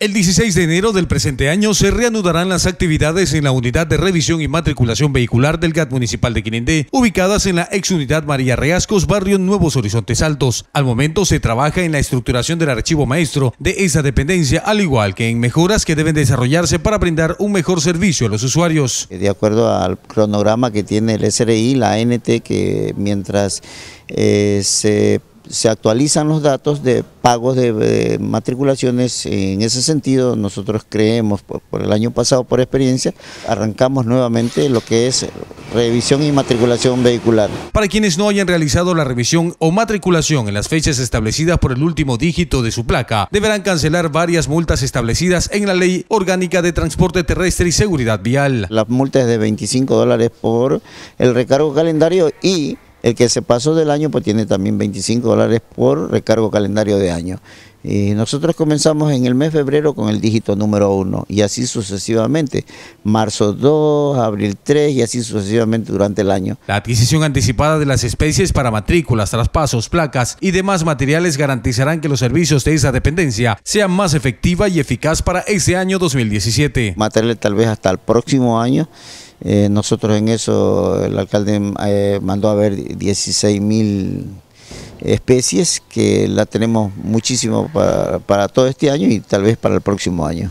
El 16 de enero del presente año se reanudarán las actividades en la unidad de revisión y matriculación vehicular del GAT municipal de Quirindé, ubicadas en la ex unidad María Reascos, barrio Nuevos Horizontes Altos. Al momento se trabaja en la estructuración del archivo maestro de esa dependencia, al igual que en mejoras que deben desarrollarse para brindar un mejor servicio a los usuarios. Eh, de acuerdo al cronograma que tiene el SRI, la NT, que mientras eh, se se actualizan los datos de pagos de, matriculaciones. En ese sentido, nosotros creemos, por, el año pasado por experiencia, arrancamos nuevamente lo que es revisión y matriculación vehicular. Para quienes no hayan realizado la revisión o matriculación en las fechas establecidas por el último dígito de su placa, deberán cancelar varias multas establecidas en la Ley Orgánica de Transporte Terrestre y Seguridad Vial. Las multas de 25 dólares por el recargo calendario y el que se pasó del año pues tiene también 25 dólares por recargo calendario de año. Y nosotros comenzamos en el mes de febrero con el dígito número 1 y así sucesivamente, marzo 2, abril 3 y así sucesivamente durante el año. La adquisición anticipada de las especies para matrículas, traspasos, placas y demás materiales garantizarán que los servicios de esa dependencia sean más efectiva y eficaz para este año 2017. Materiales tal vez hasta el próximo año. Eh, nosotros en eso, el alcalde eh, mandó a ver 16 mil especies que la tenemos muchísimo para todo este año y tal vez para el próximo año.